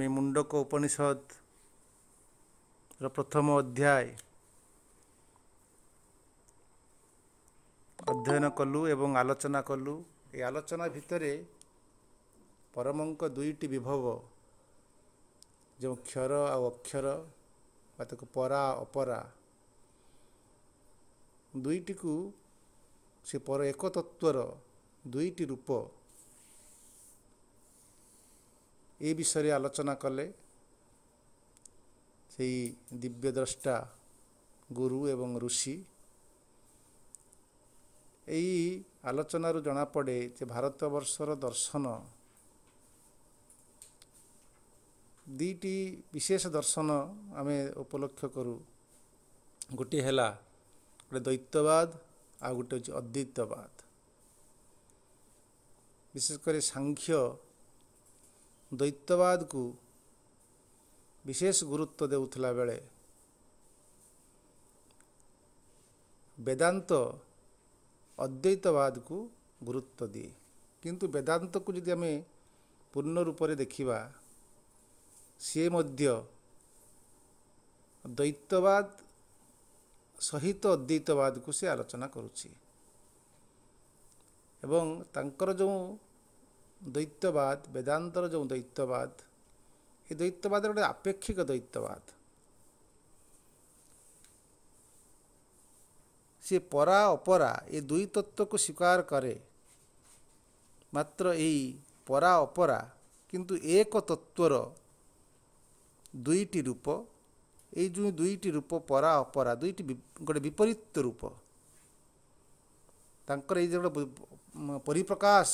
ଆମେ ମୁଣ୍ଡକ ଉପନିଷଦର ପ୍ରଥମ ଅଧ୍ୟାୟ ଅଧ୍ୟୟନ କଲୁ ଏବଂ ଆଲୋଚନା କଲୁ ଏହି ଆଲୋଚନା ଭିତରେ ପରମଙ୍କ ଦୁଇଟି ବିଭବ ଯେଉଁ କ୍ଷର ଆଉ ଅକ୍ଷର ବା ତାକୁ ପରା ଅପରା ଦୁଇଟିକୁ ସେ ପର ଏକ ତତ୍ତ୍ୱର ଦୁଇଟି ରୂପ ଏ ବିଷୟରେ ଆଲୋଚନା କଲେ ସେଇ ଦିବ୍ୟ ଦିବ୍ୟଦ୍ରଷ୍ଟା ଗୁରୁ ଏବଂ ଋଷି ଏଇ ଆଲୋଚନାରୁ ଜଣାପଡ଼େ ଯେ ଭାରତବର୍ଷର ଦର୍ଶନ ଦୁଇଟି ବିଶେଷ ଦର୍ଶନ ଆମେ ଉପଲକ୍ଷ କରୁ ଗୋଟିଏ ହେଲା ଗୋଟେ ଦୈତ୍ୟବାଦ ଆଉ ଗୋଟିଏ ହେଉଛି ଅଦ୍ୱିତ୍ୟବାଦ ବିଶେଷ କରି ସାଂଖ୍ୟ ଦୈତ୍ୟବାଦକୁ ବିଶେଷ ଗୁରୁତ୍ୱ ଦେଉଥିଲା ବେଳେ ବେଦାନ୍ତ ଅଦ୍ୱୈତବାଦକୁ ଗୁରୁତ୍ୱ ଦିଏ କିନ୍ତୁ ବେଦାନ୍ତକୁ ଯଦି ଆମେ ପୂର୍ଣ୍ଣ ରୂପରେ ଦେଖିବା ସିଏ ମଧ୍ୟ ଦୈତ୍ୟବାଦ ସହିତ ଅଦ୍ୱୈତବାଦକୁ ସେ ଆଲୋଚନା କରୁଛି ଏବଂ ତାଙ୍କର ଯେଉଁ ଦୈତ୍ୟବାଦ ବେଦାନ୍ତର ଯେଉଁ ଦୈତ୍ୟବାଦ ଏ ଦୈତ୍ୟବାଦର ଗୋଟେ ଆପେକ୍ଷିକ ଦୈତ୍ୟବାଦ ସିଏ ପରା ଅପରା ଏ ଦୁଇ ତତ୍ତ୍ୱକୁ ସ୍ୱୀକାର କରେ ମାତ୍ର ଏଇ ପରା ଅପରା କିନ୍ତୁ ଏକ ତତ୍ତ୍ୱର ଦୁଇଟି ରୂପ ଏଇ ଯେଉଁ ଦୁଇଟି ରୂପ ପରା ଅପରା ଦୁଇଟି ଗୋଟେ ବିପରୀତ ରୂପ ତାଙ୍କର ଏଇ ଯେ ଗୋଟେ ପରିପ୍ରକାଶ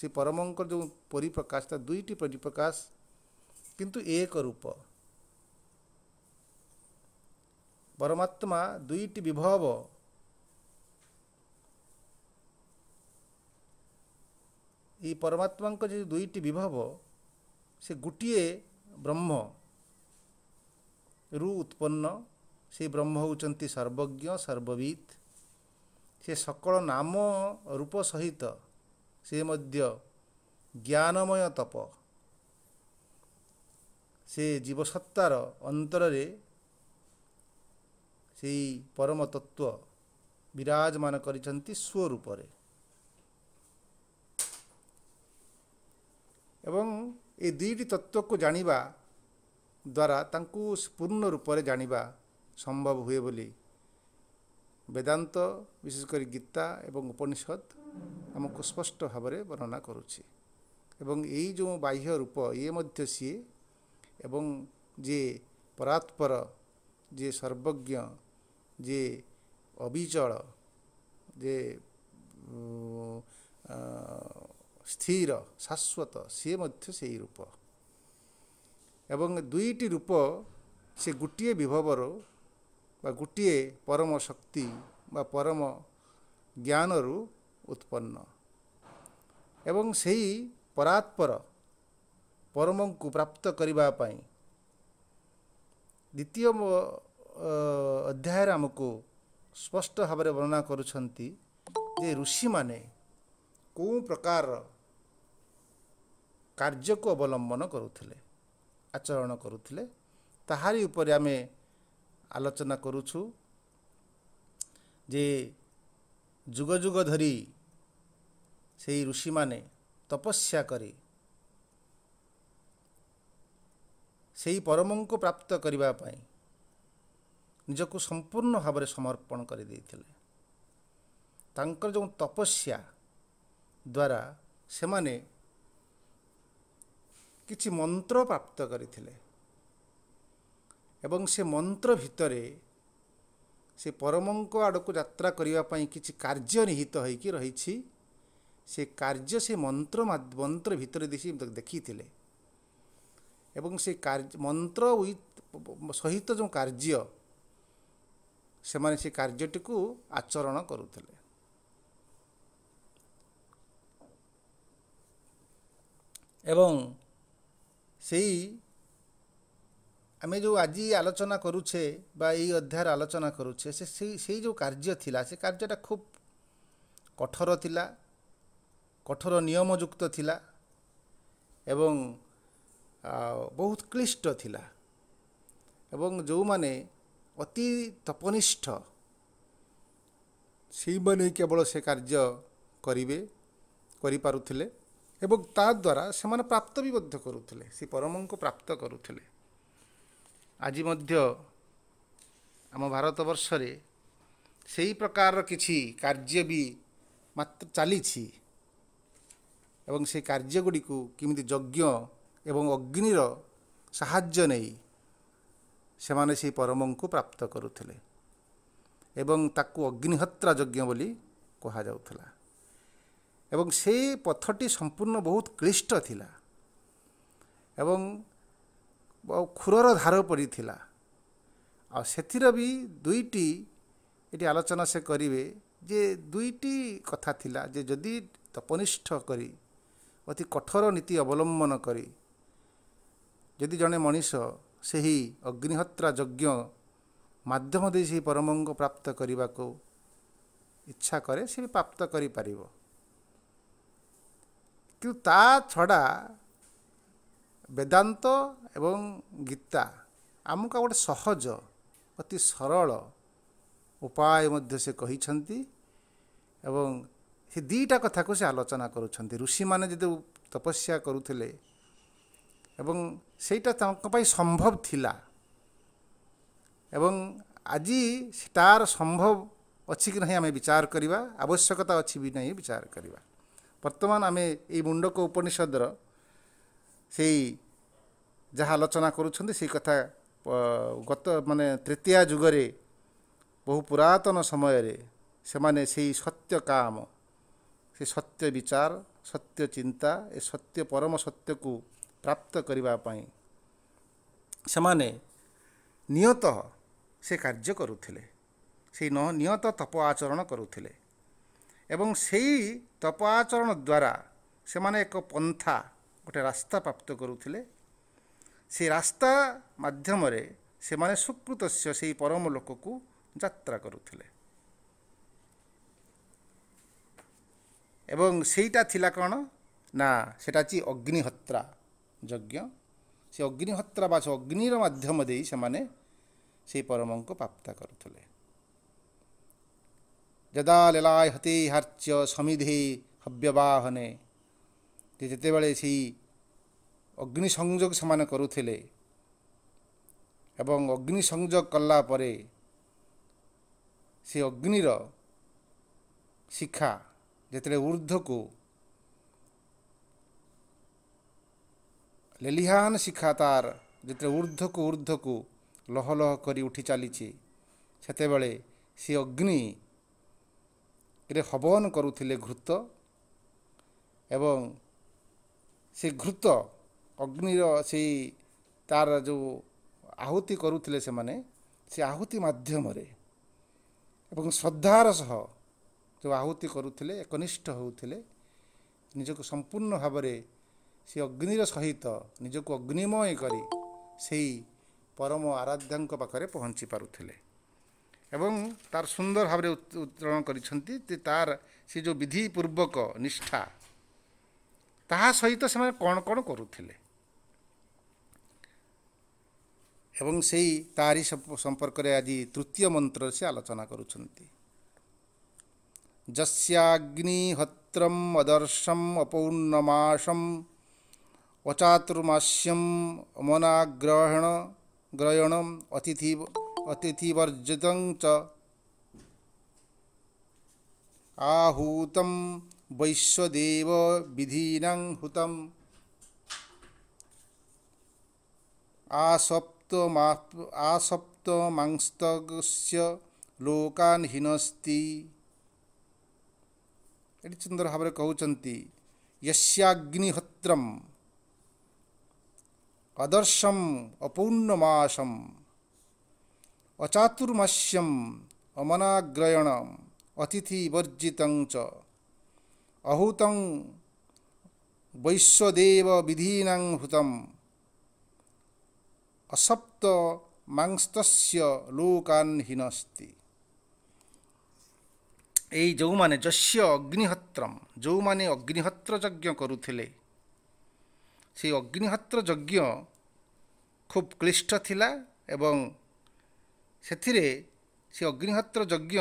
ସେ ପରମଙ୍କର ଯେଉଁ ପରିପ୍ରକାଶ ତା ଦୁଇଟି ପରିପ୍ରକାଶ କିନ୍ତୁ ଏକ ରୂପ ପରମାତ୍ମା ଦୁଇଟି ବିଭବ ଏଇ ପରମାତ୍ମାଙ୍କ ଯେ ଦୁଇଟି ବିଭବ ସେ ଗୋଟିଏ ବ୍ରହ୍ମରୁ ଉତ୍ପନ୍ନ ସେ ବ୍ରହ୍ମ ହେଉଛନ୍ତି ସର୍ବଜ୍ଞ ସର୍ବବିତ୍ ସେ ସକଳ ନାମ ରୂପ ସହିତ ସେ ମଧ୍ୟ ଜ୍ଞାନମୟ ତପ ସେ ଜୀବସତ୍ତାର ଅନ୍ତରରେ ସେଇ ପରମ ତତ୍ଵ ବିରାଜମାନ କରିଛନ୍ତି ସ୍ୱରୂପରେ ଏବଂ ଏ ଦୁଇଟି ତତ୍ଵକୁ ଜାଣିବା ଦ୍ୱାରା ତାଙ୍କୁ ପୂର୍ଣ୍ଣ ରୂପରେ ଜାଣିବା ସମ୍ଭବ ହୁଏ ବୋଲି ବେଦାନ୍ତ ବିଶେଷ କରି ଗୀତା ଏବଂ ଉପନିଷଦ ଆମକୁ ସ୍ପଷ୍ଟ ଭାବରେ ବର୍ଣ୍ଣନା କରୁଛି ଏବଂ ଏଇ ଯେଉଁ ବାହ୍ୟ ରୂପ ଇଏ ମଧ୍ୟ ସିଏ ଏବଂ ଯିଏ ପରାତ୍ପର ଯିଏ ସର୍ବଜ୍ଞ ଯିଏ ଅବିଚଳ ଯେ ସ୍ଥିର ଶାଶ୍ୱତ ସିଏ ମଧ୍ୟ ସେଇ ରୂପ ଏବଂ ଦୁଇଟି ରୂପ ସେ ଗୋଟିଏ ବିଭବରୁ ବା ଗୋଟିଏ ପରମ ଶକ୍ତି ବା ପରମ ଜ୍ଞାନରୁ ଉତ୍ପନ୍ନ ଏବଂ ସେହି ପରାତ୍ପର ପରମଙ୍କୁ ପ୍ରାପ୍ତ କରିବା ପାଇଁ ଦ୍ୱିତୀୟ ଅଧ୍ୟାୟରେ ଆମକୁ ସ୍ପଷ୍ଟ ଭାବରେ ବର୍ଣ୍ଣନା କରୁଛନ୍ତି ଯେ ଋଷିମାନେ କେଉଁ ପ୍ରକାର କାର୍ଯ୍ୟକୁ ଅବଲମ୍ବନ କରୁଥିଲେ ଆଚରଣ କରୁଥିଲେ ତାହାରି ଉପରେ ଆମେ ଆଲୋଚନା କରୁଛୁ ଯେ ଯୁଗ ଯୁଗ ଧରି ସେହି ଋଷିମାନେ ତପସ୍ୟା କରି ସେହି ପରମଙ୍କୁ ପ୍ରାପ୍ତ କରିବା ପାଇଁ ନିଜକୁ ସମ୍ପୂର୍ଣ୍ଣ ଭାବରେ ସମର୍ପଣ କରିଦେଇଥିଲେ ତାଙ୍କର ଯେଉଁ ତପସ୍ୟା ଦ୍ୱାରା ସେମାନେ କିଛି ମନ୍ତ୍ର ପ୍ରାପ୍ତ କରିଥିଲେ ଏବଂ ସେ ମନ୍ତ୍ର ଭିତରେ ସେ ପରମଙ୍କ ଆଡ଼କୁ ଯାତ୍ରା କରିବା ପାଇଁ କିଛି କାର୍ଯ୍ୟ ନିହିତ ହୋଇକି ରହିଛି ସେ କାର୍ଯ୍ୟ ସେ ମନ୍ତ୍ର ମନ୍ତ୍ର ଭିତରେ ଦିଶି ଦେଖିଥିଲେ ଏବଂ ସେ କାର୍ଯ୍ୟ ମନ୍ତ୍ର ସହିତ ଯେଉଁ କାର୍ଯ୍ୟ ସେମାନେ ସେ କାର୍ଯ୍ୟଟିକୁ ଆଚରଣ କରୁଥିଲେ ଏବଂ ସେଇ আমি যে আজ আলোচনা করুছে বা এই অধ্যায়ের আলোচনা করুছে সে সেই যে কার্য লা সে কার্যটা খুব কঠোর লা কঠোর নিয়মযুক্ত লা এবং বহুত ক্লিষ্ট লা এবং যে মানে অতি তপনিষ্ঠ সেই মানে কেবল সে কার্য করিবে করিপারুলে এবং তাদ্বারা সে প্রাপ্ত বি করুলে সে পরমঙ্ক প্রাপ্ত করুলে ଆଜି ମଧ୍ୟ ଆମ ଭାରତବର୍ଷରେ ସେହି ପ୍ରକାରର କିଛି କାର୍ଯ୍ୟ ବି ମାତ୍ର ଚାଲିଛି ଏବଂ ସେ କାର୍ଯ୍ୟଗୁଡ଼ିକୁ କେମିତି ଯଜ୍ଞ ଏବଂ ଅଗ୍ନିର ସାହାଯ୍ୟ ନେଇ ସେମାନେ ସେହି ପରମଙ୍କୁ ପ୍ରାପ୍ତ କରୁଥିଲେ ଏବଂ ତାକୁ ଅଗ୍ନିହତ୍ରା ଯଜ୍ଞ ବୋଲି କୁହାଯାଉଥିଲା ଏବଂ ସେହି ପଥଟି ସମ୍ପୂର୍ଣ୍ଣ ବହୁତ କ୍ଲିଷ୍ଟ ଥିଲା ଏବଂ ଆଉ ଖୁରର ଧାର ପଡ଼ିଥିଲା ଆଉ ସେଥିର ବି ଦୁଇଟି ଏଠି ଆଲୋଚନା ସେ କରିବେ ଯେ ଦୁଇଟି କଥା ଥିଲା ଯେ ଯଦି ତପନିଷ୍ଠ କରି ଅତି କଠୋର ନୀତି ଅବଲମ୍ବନ କରି ଯଦି ଜଣେ ମଣିଷ ସେହି ଅଗ୍ନିହତ୍ରା ଯଜ୍ଞ ମାଧ୍ୟମ ଦେଇ ସେହି ପରମଙ୍ଗ ପ୍ରାପ୍ତ କରିବାକୁ ଇଚ୍ଛା କରେ ସେ ବି ପ୍ରାପ୍ତ କରିପାରିବ କିନ୍ତୁ ତା ଛଡ଼ା ବେଦାନ୍ତ ଏବଂ ଗୀତା ଆମକୁ ଗୋଟେ ସହଜ ଅତି ସରଳ ଉପାୟ ମଧ୍ୟ ସେ କହିଛନ୍ତି ଏବଂ ସେ ଦୁଇଟା କଥାକୁ ସେ ଆଲୋଚନା କରୁଛନ୍ତି ଋଷିମାନେ ଯଦି ତପସ୍ୟା କରୁଥିଲେ ଏବଂ ସେଇଟା ତାଙ୍କ ପାଇଁ ସମ୍ଭବ ଥିଲା ଏବଂ ଆଜି ତା'ର ସମ୍ଭବ ଅଛି କି ନାହିଁ ଆମେ ବିଚାର କରିବା ଆବଶ୍ୟକତା ଅଛି ବି ନାହିଁ ବିଚାର କରିବା ବର୍ତ୍ତମାନ ଆମେ ଏଇ ମୁଣ୍ଡକ ଉପନିଷଦର ସେଇ ଯାହା ଆଲୋଚନା କରୁଛନ୍ତି ସେଇ କଥା ଗତ ମାନେ ତୃତୀୟା ଯୁଗରେ ବହୁ ପୁରାତନ ସମୟରେ ସେମାନେ ସେଇ ସତ୍ୟ କାମ ସେ ସତ୍ୟ ବିଚାର ସତ୍ୟ ଚିନ୍ତା ଏ ସତ୍ୟ ପରମ ସତ୍ୟକୁ ପ୍ରାପ୍ତ କରିବା ପାଇଁ ସେମାନେ ନିୟତ ସେ କାର୍ଯ୍ୟ କରୁଥିଲେ ସେଇ ନ ନିୟତ ତପ ଆଚରଣ କରୁଥିଲେ ଏବଂ ସେଇ ତପ ଆଚରଣ ଦ୍ୱାରା ସେମାନେ ଏକ ପନ୍ଥା ଗୋଟେ ରାସ୍ତା ପ୍ରାପ୍ତ କରୁଥିଲେ ସେ ରାସ୍ତା ମାଧ୍ୟମରେ ସେମାନେ ସୁକୃତସ୍ୟ ସେହି ପରମ ଲୋକକୁ ଯାତ୍ରା କରୁଥିଲେ ଏବଂ ସେଇଟା ଥିଲା କ'ଣ ନା ସେଇଟା ଅଛି ଅଗ୍ନିହତ୍ରା ଯଜ୍ଞ ସେ ଅଗ୍ନିହତ୍ରା ବା ସେ ଅଗ୍ନିର ମାଧ୍ୟମ ଦେଇ ସେମାନେ ସେହି ପରମଙ୍କୁ ପ୍ରାପ୍ତା କରୁଥିଲେ ଯଦା ଲୀଳାୟ ହତେ ହାର୍ଚ୍ୟ ସମିଧେ ହବ୍ୟବାହନେ ଯେ ଯେତେବେଳେ ସେଇ ଅଗ୍ନି ସଂଯୋଗ ସେମାନେ କରୁଥିଲେ ଏବଂ ଅଗ୍ନି ସଂଯୋଗ କଲା ପରେ ସେ ଅଗ୍ନିର ଶିକ୍ଷା ଯେତେବେଳେ ଉର୍ଦ୍ଧକୁ ଲେଲିହାନ ଶିକ୍ଷା ତାର ଯେତେବେଳେ ଉର୍ଦ୍ଧକୁ ଉର୍ଦ୍ଧକୁ ଲହ କରି ଉଠି ଚାଲିଛି ସେତେବେଳେ ସେ ଅଗ୍ନିରେ ହବନ କରୁଥିଲେ ଘୃତ ଏବଂ ସେ ଘୃତ ଅଗ୍ନିର ସେଇ ତାର ଯେଉଁ ଆହୁତି କରୁଥିଲେ ସେମାନେ ସେ ଆହୁତି ମାଧ୍ୟମରେ ଏବଂ ଶ୍ରଦ୍ଧାର ସହ ଯେଉଁ ଆହୁତି କରୁଥିଲେ ଏକନିଷ୍ଠ ହେଉଥିଲେ ନିଜକୁ ସମ୍ପୂର୍ଣ୍ଣ ଭାବରେ ସେ ଅଗ୍ନିର ସହିତ ନିଜକୁ ଅଗ୍ନିମୟ କରି ସେଇ ପରମ ଆରାଧ୍ୟାଙ୍କ ପାଖରେ ପହଞ୍ଚି ପାରୁଥିଲେ ଏବଂ ତାର ସୁନ୍ଦର ଭାବରେ ଉତ୍ତୋଳନ କରିଛନ୍ତି ତାର ସେ ଯେଉଁ ବିଧିପୂର୍ବକ ନିଷ୍ଠା ତାହା ସହିତ ସେମାନେ କ'ଣ କ'ଣ କରୁଥିଲେ ଏବଂ ସେଇ ତାରି ସମ୍ପର୍କରେ ଆଜି ତୃତୀୟ ମନ୍ତ୍ର ସେ ଆଲୋଚନା କରୁଛନ୍ତି ଯଶ୍ୟାଗ୍ନିହତ୍ର ଅଦର୍ଶମ୍ ଅପୌର୍ଣ୍ଣମାସମ୍ ଅଚାତୁର୍ମାସ୍ୟମ ଅମନାଗ୍ରହଣ ଗ୍ରହଣ ଅତିଥି ଅତିଥିବର୍ଜିତ ଆହୁତ বৈশ্বদেব বিধীনং হুতম আসপ্তমা আসপ্তমাংস্তস্য লোকান হীনস্তি এটি সুন্দর ভাবে কুমার यस्याग्निहोत्रम् अदर्शम् अपौर्णमासम् अचातुर्मास्यम् अमनाग्रयणम् अतिथिवर्जितं च ଅହୁତଂ ବୈଶ୍ୱଦେବ ବିଧୀନାଂ ହୁତମ ଅସପ୍ତ ମାଂସ୍ତସ୍ୟ ଲୋକାହୀନସ୍ତି ଏଇ ଯେଉଁମାନେ ଯଶ୍ୟ ଅଗ୍ନିହତ୍ରମ ଯେଉଁମାନେ ଅଗ୍ନିହତ୍ର ଯଜ୍ଞ କରୁଥିଲେ ସେ ଅଗ୍ନିହତ୍ର ଯଜ୍ଞ ଖୁବ୍ କ୍ଲିଷ୍ଟ ଥିଲା ଏବଂ ସେଥିରେ ସେ ଅଗ୍ନିହତ୍ର ଯଜ୍ଞ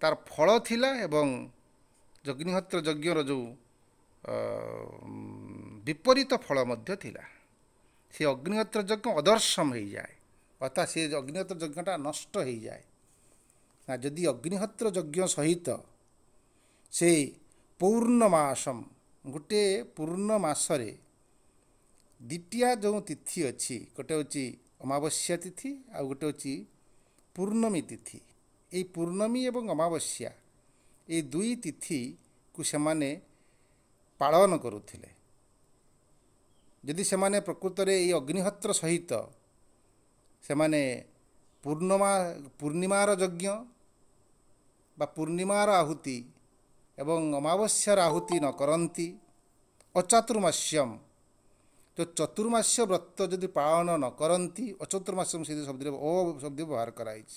ତାର ଫଳ ଥିଲା ଏବଂ ଅଗ୍ନିହୋତ୍ର ଯଜ୍ଞର ଯେଉଁ ବିପରୀତ ଫଳ ମଧ୍ୟ ଥିଲା ସେ ଅଗ୍ନିହୋତ୍ର ଯଜ୍ଞ ଅଦର୍ଶମ ହୋଇଯାଏ ଅର୍ଥାତ୍ ସେ ଅଗ୍ନିହୋତ୍ର ଯଜ୍ଞଟା ନଷ୍ଟ ହୋଇଯାଏ ନା ଯଦି ଅଗ୍ନିହୋତ୍ର ଯଜ୍ଞ ସହିତ ସେ ପୌର୍ଣ୍ଣମାସମ୍ ଗୋଟିଏ ପୂର୍ଣ୍ଣମାସରେ ଦ୍ୱିତୀୟା ଯେଉଁ ତିଥି ଅଛି ଗୋଟେ ହେଉଛି ଅମାବାସ୍ୟା ତିଥି ଆଉ ଗୋଟେ ହେଉଛି ପୂର୍ଣ୍ଣମୀ ତିଥି ଏଇ ପୂର୍ଣ୍ଣମୀ ଏବଂ ଅମାବସ୍ୟା ଏଇ ଦୁଇ ତିଥିକୁ ସେମାନେ ପାଳନ କରୁଥିଲେ ଯଦି ସେମାନେ ପ୍ରକୃତରେ ଏଇ ଅଗ୍ନିହୋତ୍ର ସହିତ ସେମାନେ ପୂର୍ଣ୍ଣମା ପୂର୍ଣ୍ଣିମାର ଯଜ୍ଞ ବା ପୂର୍ଣ୍ଣିମାର ଆହୁତି ଏବଂ ଅମାବାସ୍ୟାର ଆହୁତି ନ କରନ୍ତି ଅଚାତୁର୍ମାସ୍ୟମ ଯେଉଁ ଚତୁର୍ମାସ୍ୟ ବ୍ରତ ଯଦି ପାଳନ ନ କରନ୍ତି ଅଚତୁର୍ମାସ୍ୟମ ସେ ଶବ୍ଦରେ ଅ ଶବ୍ଦ ବ୍ୟବହାର କରାଯାଇଛି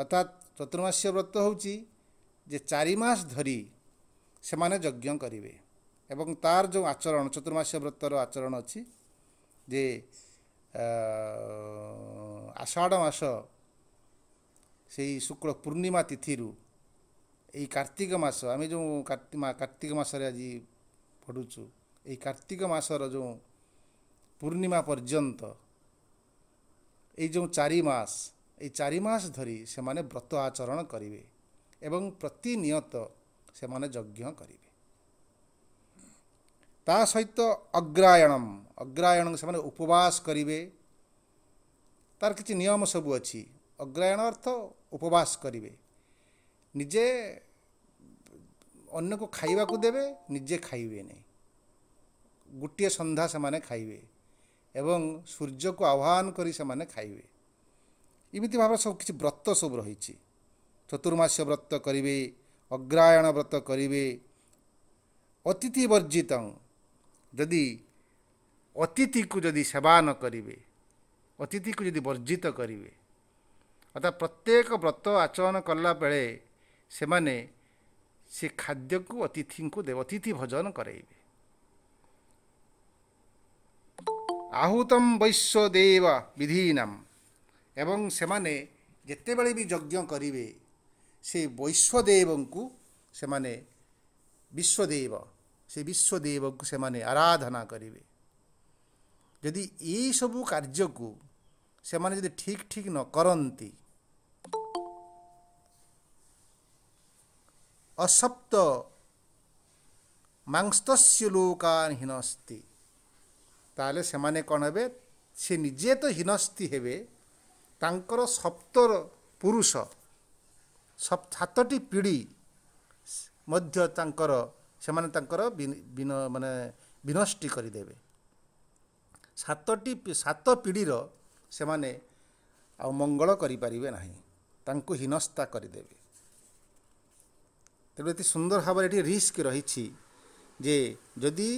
ଅର୍ଥାତ୍ ଚତୁର୍ମାସ୍ୟ ବ୍ରତ ହେଉଛି ଯେ ଚାରି ମାସ ଧରି ସେମାନେ ଯଜ୍ଞ କରିବେ ଏବଂ ତାର ଯେଉଁ ଆଚରଣ ଚତୁର୍ମାସୀୟ ବ୍ରତର ଆଚରଣ ଅଛି ଯେ ଆଷାଢ଼ ମାସ ସେଇ ଶୁକ୍ଳ ପୂର୍ଣ୍ଣିମା ତିଥିରୁ ଏଇ କାର୍ତ୍ତିକ ମାସ ଆମେ ଯେଉଁ କାର୍ତ୍ତିକ ମାସରେ ଆଜି ପଢ଼ୁଛୁ ଏଇ କାର୍ତ୍ତିକ ମାସର ଯେଉଁ ପୂର୍ଣ୍ଣିମା ପର୍ଯ୍ୟନ୍ତ ଏଇ ଯେଉଁ ଚାରି ମାସ ଏଇ ଚାରି ମାସ ଧରି ସେମାନେ ବ୍ରତ ଆଚରଣ କରିବେ ଏବଂ ପ୍ରତି ନିୟତ ସେମାନେ ଯଜ୍ଞ କରିବେ ତା ସହିତ ଅଗ୍ରାୟଣମ ଅଗ୍ରାୟଣ ସେମାନେ ଉପବାସ କରିବେ ତାର କିଛି ନିୟମ ସବୁ ଅଛି ଅଗ୍ରାୟଣ ଅର୍ଥ ଉପବାସ କରିବେ ନିଜେ ଅନ୍ୟକୁ ଖାଇବାକୁ ଦେବେ ନିଜେ ଖାଇବେନି ଗୋଟିଏ ସନ୍ଧ୍ୟା ସେମାନେ ଖାଇବେ ଏବଂ ସୂର୍ଯ୍ୟକୁ ଆହ୍ୱାନ କରି ସେମାନେ ଖାଇବେ ଏମିତି ଭାବରେ ସବୁ କିଛି ବ୍ରତ ସବୁ ରହିଛି ଚତୁର୍ମାସ୍ୟ ବ୍ରତ କରିବେ ଅଗ୍ରାୟଣ ବ୍ରତ କରିବେ ଅତିଥି ବର୍ଜିତ ଯଦି ଅତିଥିକୁ ଯଦି ସେବା ନ କରିବେ ଅତିଥିକୁ ଯଦି ବର୍ଜିତ କରିବେ ଅର୍ଥାତ୍ ପ୍ରତ୍ୟେକ ବ୍ରତ ଆଚରଣ କଲାବେଳେ ସେମାନେ ସେ ଖାଦ୍ୟକୁ ଅତିଥିଙ୍କୁ ଦେବ ଅତିଥି ଭୋଜନ କରାଇବେ ଆହୁତମ ବୈଶ୍ୟ ଦେବ ବିଧି ଏବଂ ସେମାନେ ଯେତେବେଳେ ବି ଯଜ୍ଞ କରିବେ ସେ ବୈଶ୍ୱଦେବଙ୍କୁ ସେମାନେ ବିଶ୍ୱଦେବ ସେ ବିଶ୍ୱଦେବଙ୍କୁ ସେମାନେ ଆରାଧନା କରିବେ ଯଦି ଏଇସବୁ କାର୍ଯ୍ୟକୁ ସେମାନେ ଯଦି ଠିକ୍ ଠିକ୍ ନ କରନ୍ତି ଅସପ୍ତ ମାଂସ୍ତସ୍ୟ ଲୋକାନ ହୀନସ୍ତି ତାହେଲେ ସେମାନେ କ'ଣ ହେବେ ସେ ନିଜେ ତ ହୀନସ୍ତି ହେବେ ତାଙ୍କର ସପ୍ତର ପୁରୁଷ ସାତଟି ପିଢ଼ି ମଧ୍ୟ ତାଙ୍କର ସେମାନେ ତାଙ୍କର ମାନେ ବିନଷ୍ଟି କରିଦେବେ ସାତଟି ସାତ ପିଢ଼ିର ସେମାନେ ଆଉ ମଙ୍ଗଳ କରିପାରିବେ ନାହିଁ ତାଙ୍କୁ ହୀନସ୍ଥା କରିଦେବେ ତେଣୁ ଏତେ ସୁନ୍ଦର ଭାବରେ ଏଠି ରିସ୍କ ରହିଛି ଯେ ଯଦି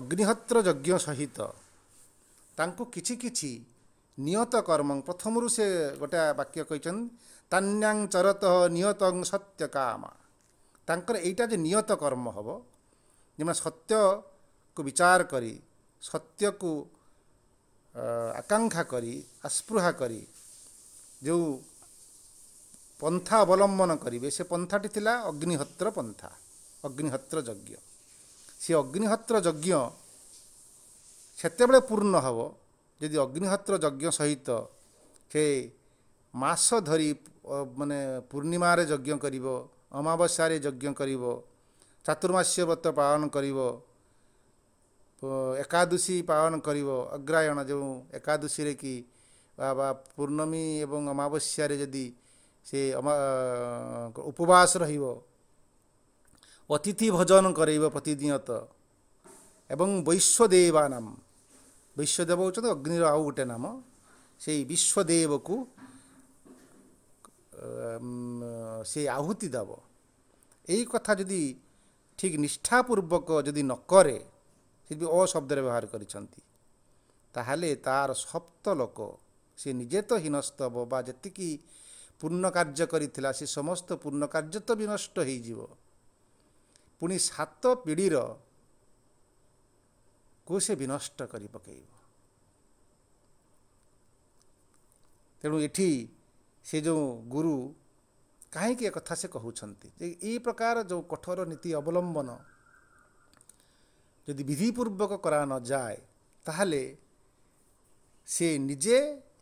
ଅଗ୍ନିହତ୍ର ଯଜ୍ଞ ସହିତ ତାଙ୍କୁ କିଛି କିଛି ନିୟତ କର୍ମ ପ୍ରଥମରୁ ସେ ଗୋଟେ ବାକ୍ୟ କହିଛନ୍ତି ତାନ୍ୟାଙ୍ଗ ଚରତ ନିୟତ ସତ୍ୟ କାମା ତାଙ୍କର ଏଇଟା ଯେ ନିୟତ କର୍ମ ହେବ ଯେମାନେ ସତ୍ୟକୁ ବିଚାର କରି ସତ୍ୟକୁ ଆକାଂକ୍ଷା କରି ଆସ୍ପୃହା କରି ଯେଉଁ ପନ୍ଥା ଅବଲମ୍ବନ କରିବେ ସେ ପନ୍ଥାଟି ଥିଲା ଅଗ୍ନିହତ୍ର ପନ୍ଥା ଅଗ୍ନିହତ୍ର ଯଜ୍ଞ ସେ ଅଗ୍ନିହତ୍ର ଯଜ୍ଞ ସେତେବେଳେ ପୂର୍ଣ୍ଣ ହେବ ଯଦି ଅଗ୍ନିହୋତ୍ର ଯଜ୍ଞ ସହିତ ସେ ମାସ ଧରି ମାନେ ପୂର୍ଣ୍ଣିମାରେ ଯଜ୍ଞ କରିବ ଅମାବାସ୍ୟାରେ ଯଜ୍ଞ କରିବ ଚାତୁର୍ମାସ୍ୟ ବ୍ରତ ପାଳନ କରିବ ଏକାଦଶୀ ପାଳନ କରିବ ଅଗ୍ରାୟଣ ଯେଉଁ ଏକାଦଶୀରେ କି ବା ପୂର୍ଣ୍ଣମୀ ଏବଂ ଅମାବାସ୍ୟାରେ ଯଦି ସେ ଉପବାସ ରହିବ ଅତିଥି ଭୋଜନ କରିବ ପ୍ରତିଦିନ ତ ଏବଂ ବୈଶ୍ୱଦେବାନାମ ବିଶ୍ୱଦେବ ହେଉଛନ୍ତି ଅଗ୍ନିର ଆଉ ଗୋଟେ ନାମ ସେଇ ବିଶ୍ୱଦେବକୁ ସେ ଆହୁତି ଦେବ ଏଇ କଥା ଯଦି ଠିକ୍ ନିଷ୍ଠାପୂର୍ବକ ଯଦି ନ କରେ ସେ ବି ଅଶବ୍ଦରେ ବ୍ୟବହାର କରିଛନ୍ତି ତାହେଲେ ତା'ର ସପ୍ତ ଲୋକ ସେ ନିଜେ ତ ହୀନସ୍ତବ ବା ଯେତିକି ପୂର୍ଣ୍ଣ କାର୍ଯ୍ୟ କରିଥିଲା ସେ ସମସ୍ତ ପୂର୍ଣ୍ଣ କାର୍ଯ୍ୟ ତ ବି ନଷ୍ଟ ହେଇଯିବ ପୁଣି ସାତ ପିଢ଼ିର କୁ ସେ ବିନଷ୍ଟ କରି ପକାଇବ ତେଣୁ ଏଠି ସେ ଯେଉଁ ଗୁରୁ କାହିଁକି ଏକଥା ସେ କହୁଛନ୍ତି ଯେ ଏଇ ପ୍ରକାର ଯେଉଁ କଠୋର ନୀତି ଅବଲମ୍ବନ ଯଦି ବିଧିପୂର୍ବକ କରାନଯାଏ ତାହେଲେ ସେ ନିଜେ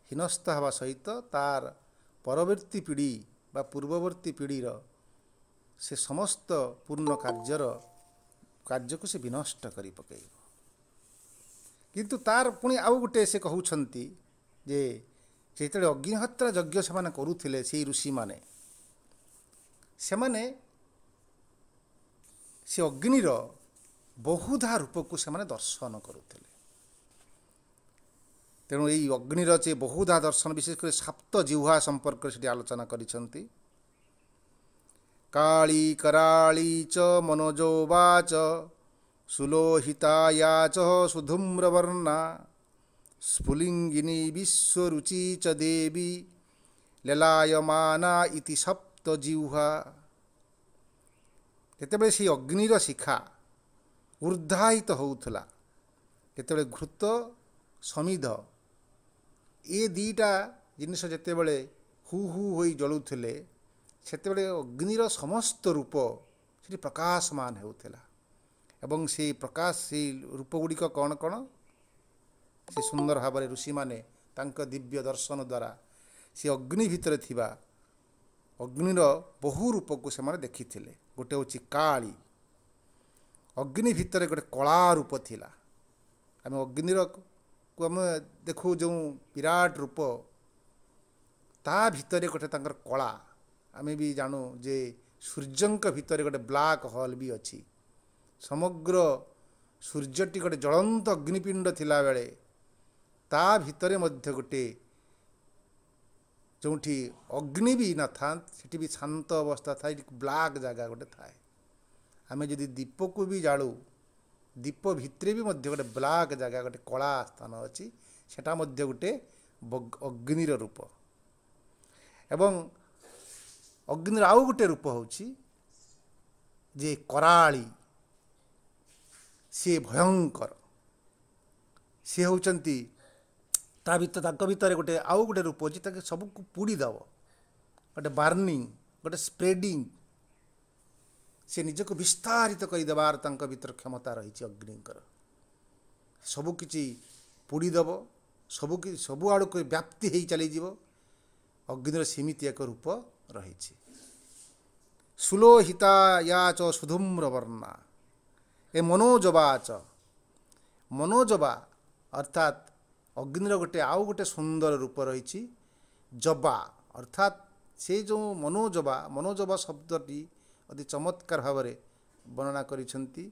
ହୀନସ୍ଥ ହେବା ସହିତ ତାର ପରବର୍ତ୍ତୀ ପିଢ଼ି ବା ପୂର୍ବବର୍ତ୍ତୀ ପିଢ଼ିର ସେ ସମସ୍ତ ପୂର୍ଣ୍ଣ କାର୍ଯ୍ୟର କାର୍ଯ୍ୟକୁ ସେ ବିନଷ୍ଟ କରି ପକାଇବ କିନ୍ତୁ ତାର ପୁଣି ଆଉ ଗୋଟେ ସେ କହୁଛନ୍ତି ଯେ ଯେତେବେଳେ ଅଗ୍ନିହତ୍ରା ଯଜ୍ଞ ସେମାନେ କରୁଥିଲେ ସେଇ ଋଷିମାନେ ସେମାନେ ସେ ଅଗ୍ନିର ବହୁଧା ରୂପକୁ ସେମାନେ ଦର୍ଶନ କରୁଥିଲେ ତେଣୁ ଏଇ ଅଗ୍ନିର ସେ ବହୁଧା ଦର୍ଶନ ବିଶେଷ କରି ସାପ୍ତ ଜିହ୍ୱା ସମ୍ପର୍କରେ ସେଠି ଆଲୋଚନା କରିଛନ୍ତି କାଳୀ କରାଳୀ ଚ ମନୋଜୋବାଚ ସୁଲୋହିତାୟା ଚ ସୁଧୂମ୍ରବର୍ଣ୍ଣା ସ୍ଫୁଲିଙ୍ଗିନୀ ବିଶ୍ୱରୁଚି ଚ ଦେବୀ ଲେଲାୟମାନା ଇତି ସପ୍ତ ଜିହ୍ୱା ଯେତେବେଳେ ସେ ଅଗ୍ନିର ଶିଖା ଉର୍ଦ୍ଧାୟିତ ହେଉଥିଲା ଯେତେବେଳେ ଘୃତ ସମିଧ ଏ ଦୁଇଟା ଜିନିଷ ଯେତେବେଳେ ହୁ ହୁ ହୋଇ ଜଳୁଥିଲେ ସେତେବେଳେ ଅଗ୍ନିର ସମସ୍ତ ରୂପ ସେଠି ପ୍ରକାଶମାନ ହେଉଥିଲା ଏବଂ ସେଇ ପ୍ରକାଶ ସେଇ ରୂପଗୁଡ଼ିକ କ'ଣ କ'ଣ ସେ ସୁନ୍ଦର ଭାବରେ ଋଷିମାନେ ତାଙ୍କ ଦିବ୍ୟ ଦର୍ଶନ ଦ୍ୱାରା ସେ ଅଗ୍ନି ଭିତରେ ଥିବା ଅଗ୍ନିର ବହୁ ରୂପକୁ ସେମାନେ ଦେଖିଥିଲେ ଗୋଟେ ହେଉଛି କାଳି ଅଗ୍ନି ଭିତରେ ଗୋଟେ କଳା ରୂପ ଥିଲା ଆମେ ଅଗ୍ନିର କୁ ଆମେ ଦେଖୁ ଯେଉଁ ବିରାଟ ରୂପ ତା ଭିତରେ ଗୋଟେ ତାଙ୍କର କଳା ଆମେ ବି ଜାଣୁ ଯେ ସୂର୍ଯ୍ୟଙ୍କ ଭିତରେ ଗୋଟେ ବ୍ଲାକ୍ ହୋଲ୍ ବି ଅଛି ସମଗ୍ର ସୂର୍ଯ୍ୟଟି ଗୋଟେ ଜ୍ୱଳନ୍ତ ଅଗ୍ନିପିଣ୍ଡ ଥିଲାବେଳେ ତା ଭିତରେ ମଧ୍ୟ ଗୋଟିଏ ଯେଉଁଠି ଅଗ୍ନି ବି ନଥାନ୍ତି ସେଠି ବି ଶାନ୍ତ ଅବସ୍ଥା ଥାଏ ବ୍ଲାକ୍ ଜାଗା ଗୋଟେ ଥାଏ ଆମେ ଯଦି ଦୀପକୁ ବି ଜାଳୁ ଦୀପ ଭିତରେ ବି ମଧ୍ୟ ଗୋଟେ ବ୍ଲାକ୍ ଜାଗା ଗୋଟେ କଳା ସ୍ଥାନ ଅଛି ସେଟା ମଧ୍ୟ ଗୋଟେ ଅଗ୍ନିର ରୂପ ଏବଂ ଅଗ୍ନିର ଆଉ ଗୋଟେ ରୂପ ହେଉଛି ଯେ କରାଳି ସିଏ ଭୟଙ୍କର ସିଏ ହେଉଛନ୍ତି ତା ଭିତରେ ତାଙ୍କ ଭିତରେ ଗୋଟେ ଆଉ ଗୋଟେ ରୂପ ଅଛି ତାଙ୍କେ ସବୁକୁ ପୋଡ଼ି ଦେବ ଗୋଟେ ବାର୍ଣ୍ଣିଂ ଗୋଟେ ସ୍ପ୍ରେଡ଼ିଂ ସେ ନିଜକୁ ବିସ୍ତାରିତ କରିଦେବାର ତାଙ୍କ ଭିତରେ କ୍ଷମତା ରହିଛି ଅଗ୍ନିଙ୍କର ସବୁ ସବୁକିଛି ପୋଡ଼ିଦେବ ସବୁକି ସବୁଆଡ଼କୁ ବ୍ୟାପ୍ତି ହେଇ ଚାଲିଯିବ ଅଗ୍ନିର ସେମିତି ଏକ ରୂପ ରହିଛି ସୁଲୋହିତା ୟା ଚ ସୁଧୁମ୍ର ବର୍ଣ୍ଣା ଏ ମନୋଜବା ଆଚ ମନୋଜବା ଅର୍ଥାତ୍ ଅଗ୍ନିର ଗୋଟେ ଆଉ ଗୋଟେ ସୁନ୍ଦର ରୂପ ରହିଛି ଜବା ଅର୍ଥାତ୍ ସେ ଯେଉଁ ମନୋଜବା ମନୋଜବା ଶବ୍ଦଟି ଅତି ଚମତ୍କାର ଭାବରେ ବର୍ଣ୍ଣନା କରିଛନ୍ତି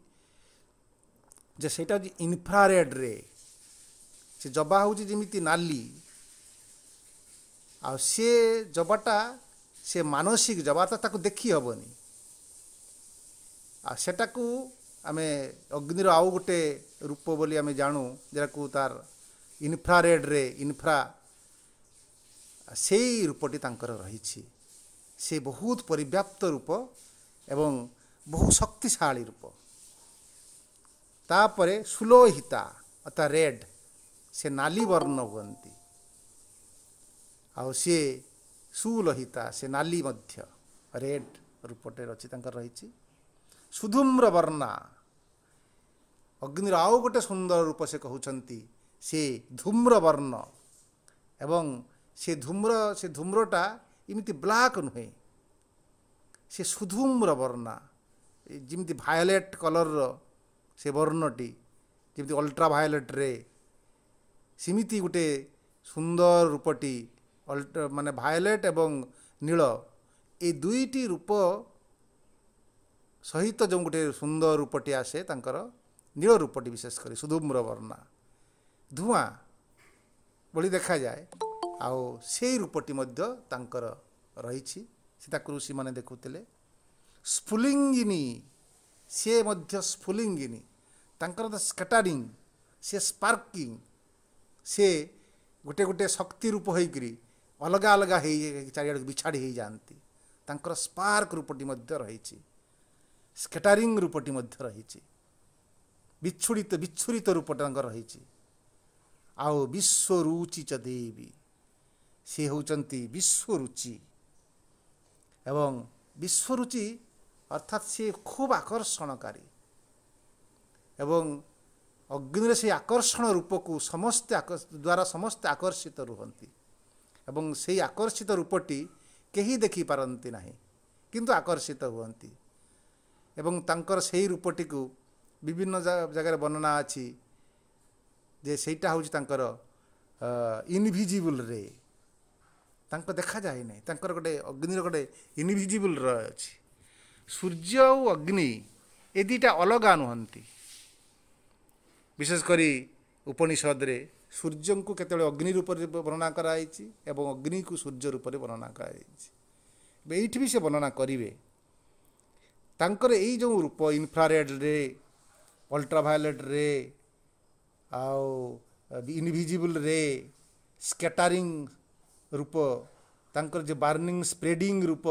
ଯେ ସେଇଟା ହେଉଛି ଇନଫ୍ରାରେଡ଼୍ରେ ସେ ଜବା ହେଉଛି ଯେମିତି ନାଲି ଆଉ ସେ ଜବାଟା ସେ ମାନସିକ ଜବା ତ ତାକୁ ଦେଖି ହେବନି ଆଉ ସେଟାକୁ ଆମେ ଅଗ୍ନିର ଆଉ ଗୋଟେ ରୂପ ବୋଲି ଆମେ ଜାଣୁ ଯେଉଁଟାକୁ ତାର ଇନଫ୍ରାରେଡ଼ରେ ଇନଫ୍ରା ସେଇ ରୂପଟି ତାଙ୍କର ରହିଛି ସେ ବହୁତ ପରିବ୍ୟାପ୍ତ ରୂପ ଏବଂ ବହୁ ଶକ୍ତିଶାଳୀ ରୂପ ତାପରେ ସୁଲୋହିତା ଅର୍ଥାତ୍ ରେଡ଼୍ ସେ ନାଲି ବର୍ଣ୍ଣ ହୁଅନ୍ତି ଆଉ ସିଏ ସୁଲୋହିତା ସେ ନାଲି ମଧ୍ୟ ରେଡ଼୍ ରୂପଟେ ଅଛି ତାଙ୍କର ରହିଛି ସୁଧୁମ୍ର ବର୍ଣ୍ଣା ଅଗ୍ନିର ଆଉ ଗୋଟେ ସୁନ୍ଦର ରୂପ ସେ କହୁଛନ୍ତି ସେ ଧୂମ୍ର ବର୍ଣ୍ଣ ଏବଂ ସେ ଧୂମ୍ର ସେ ଧୂମ୍ରଟା ଏମିତି ବ୍ଲାକ୍ ନୁହେଁ ସେ ସୁଧୁମ୍ର ବର୍ଣ୍ଣା ଯେମିତି ଭାୟୋଲେଟ୍ କଲର୍ର ସେ ବର୍ଣ୍ଣଟି ଯେମିତି ଅଲଟ୍ରା ଭାୟୋଲେଟ୍ରେ ସେମିତି ଗୋଟେ ସୁନ୍ଦର ରୂପଟି ଅଲ୍ଟ ମାନେ ଭାୟୋଲେଟ୍ ଏବଂ ନୀଳ ଏ ଦୁଇଟି ରୂପ ସହିତ ଯେଉଁ ଗୋଟିଏ ସୁନ୍ଦର ରୂପଟି ଆସେ ତାଙ୍କର ନୀଳ ରୂପଟି ବିଶେଷ କରି ସୁଧୁମ୍ର ବର୍ଣ୍ଣା ଧୂଆଁ ଭଳି ଦେଖାଯାଏ ଆଉ ସେଇ ରୂପଟି ମଧ୍ୟ ତାଙ୍କର ରହିଛି ସେ ତାକୁ ଋଷିମାନେ ଦେଖୁଥିଲେ ସ୍ଫୁଲିଙ୍ଗିନୀ ସିଏ ମଧ୍ୟ ସ୍ଫୁଲିଙ୍ଗିନୀ ତାଙ୍କର ତ ସ୍କାଟାରିଂ ସିଏ ସ୍ପାର୍କିଂ ସିଏ ଗୋଟେ ଗୋଟେ ଶକ୍ତି ରୂପ ହୋଇକରି ଅଲଗା ଅଲଗା ହେଇ ଚାରିଆଡ଼କୁ ବିଛାଡ଼ି ହୋଇଯାଆନ୍ତି ତାଙ୍କର ସ୍ପାର୍କ ରୂପଟି ମଧ୍ୟ ରହିଛି ସ୍କେଟାରିଂ ରୂପଟି ମଧ୍ୟ ରହିଛି ବିଚ୍ଛୁଡ଼ିତ ବିଚ୍ଛୁରିତ ରୂପଟି ତାଙ୍କର ରହିଛି ଆଉ ବିଶ୍ୱରୁଚି ଚ ଦେବୀ ସିଏ ହେଉଛନ୍ତି ବିଶ୍ୱରୁଚି ଏବଂ ବିଶ୍ୱରୁଚି ଅର୍ଥାତ୍ ସିଏ ଖୁବ୍ ଆକର୍ଷଣକାରୀ ଏବଂ ଅଗ୍ନିରେ ସେଇ ଆକର୍ଷଣ ରୂପକୁ ସମସ୍ତେ ଦ୍ୱାରା ସମସ୍ତେ ଆକର୍ଷିତ ରୁହନ୍ତି ଏବଂ ସେଇ ଆକର୍ଷିତ ରୂପଟି କେହି ଦେଖିପାରନ୍ତି ନାହିଁ କିନ୍ତୁ ଆକର୍ଷିତ ହୁଅନ୍ତି ଏବଂ ତାଙ୍କର ସେହି ରୂପଟିକୁ ବିଭିନ୍ନ ଜାଗାରେ ବର୍ଣ୍ଣନା ଅଛି ଯେ ସେଇଟା ହେଉଛି ତାଙ୍କର ଇନଭିଜିବୁଲ୍ରେ ତାଙ୍କ ଦେଖାଯାଏ ନାହିଁ ତାଙ୍କର ଗୋଟେ ଅଗ୍ନିର ଗୋଟେ ଇନଭିଜିବୁଲ୍ ରୟ ଅଛି ସୂର୍ଯ୍ୟ ଆଉ ଅଗ୍ନି ଏ ଦୁଇଟା ଅଲଗା ନୁହନ୍ତି ବିଶେଷ କରି ଉପନିଷଦରେ ସୂର୍ଯ୍ୟଙ୍କୁ କେତେବେଳେ ଅଗ୍ନି ରୂପରେ ବର୍ଣ୍ଣନା କରାଯାଇଛି ଏବଂ ଅଗ୍ନିକୁ ସୂର୍ଯ୍ୟ ରୂପରେ ବର୍ଣ୍ଣନା କରାଯାଇଛି ଏବେ ଏଇଠି ବି ସେ ବର୍ଣ୍ଣନା କରିବେ ତାଙ୍କର ଏଇ ଯେଉଁ ରୂପ ଇନଫ୍ରାରେଡ଼୍ରେ ଅଲ୍ଟ୍ରାଭାୟୋଲେଟ୍ରେ ଆଉ ଇନଭିଜିବୁଲ୍ରେ ସ୍କେଟାରିଂ ରୂପ ତାଙ୍କର ଯେଉଁ ବାର୍ନିଂ ସ୍ପ୍ରେଡ଼ିଂ ରୂପ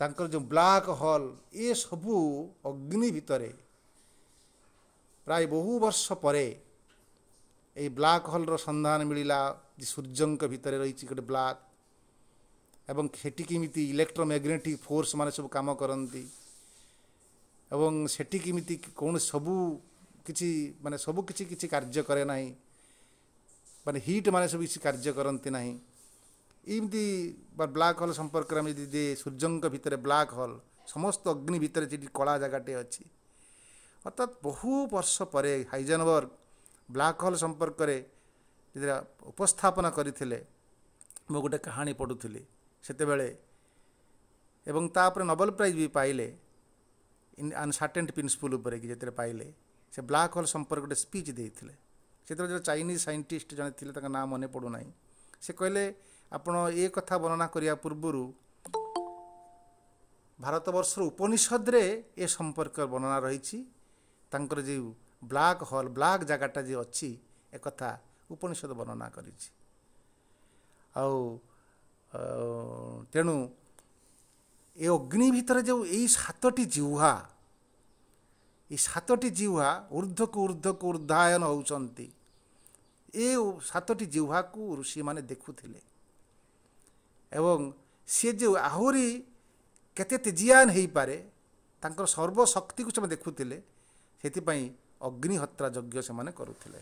ତାଙ୍କର ଯେଉଁ ବ୍ଲାକ୍ ହଲ୍ ଏସବୁ ଅଗ୍ନି ଭିତରେ ପ୍ରାୟ ବହୁ ବର୍ଷ ପରେ ଏଇ ବ୍ଲାକ୍ ହଲ୍ର ସନ୍ଧାନ ମିଳିଲା ଯେ ସୂର୍ଯ୍ୟଙ୍କ ଭିତରେ ରହିଛି ଗୋଟେ ବ୍ଲାକ୍ ଏବଂ ସେଠି କେମିତି ଇଲେକ୍ଟ୍ରୋମ୍ୟାଗ୍ନେଟିକ୍ ଫୋର୍ସ ମାନେ ସବୁ କାମ କରନ୍ତି ଏବଂ ସେଠି କେମିତି କୌଣସି ସବୁ କିଛି ମାନେ ସବୁ କିଛି କିଛି କାର୍ଯ୍ୟ କରେ ନାହିଁ ମାନେ ହିଟ୍ ମାନେ ସବୁ କିଛି କାର୍ଯ୍ୟ କରନ୍ତି ନାହିଁ ଏମିତି ବା ବ୍ଲାକ୍ ହୋଲ୍ ସମ୍ପର୍କରେ ଆମେ ଯଦି ଦିଏ ସୂର୍ଯ୍ୟଙ୍କ ଭିତରେ ବ୍ଲାକ୍ ହୋଲ୍ ସମସ୍ତ ଅଗ୍ନି ଭିତରେ ଯେଠି କଳା ଜାଗାଟେ ଅଛି ଅର୍ଥାତ୍ ବହୁ ବର୍ଷ ପରେ ହାଇଜେନବର୍ଗ ବ୍ଲାକ୍ ହୋଲ୍ ସମ୍ପର୍କରେ ଯେତେବେଳେ ଉପସ୍ଥାପନା କରିଥିଲେ ମୁଁ ଗୋଟେ କାହାଣୀ ପଢ଼ୁଥିଲି ସେତେବେଳେ ଏବଂ ତା'ପରେ ନୋବେଲ ପ୍ରାଇଜ୍ ବି ପାଇଲେ ଆନ୍ସାର୍ଟେଣ୍ଟ ପ୍ରିନ୍ସିପୁଲ୍ ଉପରେ କି ଯେତେବେଳେ ପାଇଲେ ସେ ବ୍ଲାକ୍ ହୋଲ୍ ସମ୍ପର୍କ ଗୋଟେ ସ୍ପିଚ୍ ଦେଇଥିଲେ ସେତେବେଳେ ଯେଉଁ ଚାଇନିଜ୍ ସାଇଣ୍ଟିଷ୍ଟ ଜଣେ ଥିଲେ ତାଙ୍କ ନାଁ ମନେ ପଡ଼ୁନାହିଁ ସେ କହିଲେ ଆପଣ ଏ କଥା ବର୍ଣ୍ଣନା କରିବା ପୂର୍ବରୁ ଭାରତବର୍ଷର ଉପନିଷଦରେ ଏ ସମ୍ପର୍କ ବର୍ଣ୍ଣନା ରହିଛି ତାଙ୍କର ଯେଉଁ ବ୍ଲାକ୍ ହଲ୍ ବ୍ଲାକ୍ ଜାଗାଟା ଯେ ଅଛି ଏ କଥା ଉପନିଷଦ ବର୍ଣ୍ଣନା କରିଛି ଆଉ ତେଣୁ ଏ ଅଗ୍ନି ଭିତରେ ଯେଉଁ ଏଇ ସାତଟି ଜିହ୍ୱା ଏ ସାତଟି ଜିହ୍ୱା ଉର୍ଦ୍ଧକୁ ଉର୍ଦ୍ଧକୁ ଉର୍ଦ୍ଧାୟନ ହେଉଛନ୍ତି ଏ ସାତଟି ଜିହ୍ୱାକୁ ଋଷିମାନେ ଦେଖୁଥିଲେ ଏବଂ ସିଏ ଯେଉଁ ଆହୁରି କେତେ ତେଜିଆନ ହୋଇପାରେ ତାଙ୍କର ସର୍ବଶକ୍ତିକୁ ସେମାନେ ଦେଖୁଥିଲେ ସେଥିପାଇଁ ଅଗ୍ନିହତ୍ରା ଯଜ୍ଞ ସେମାନେ କରୁଥିଲେ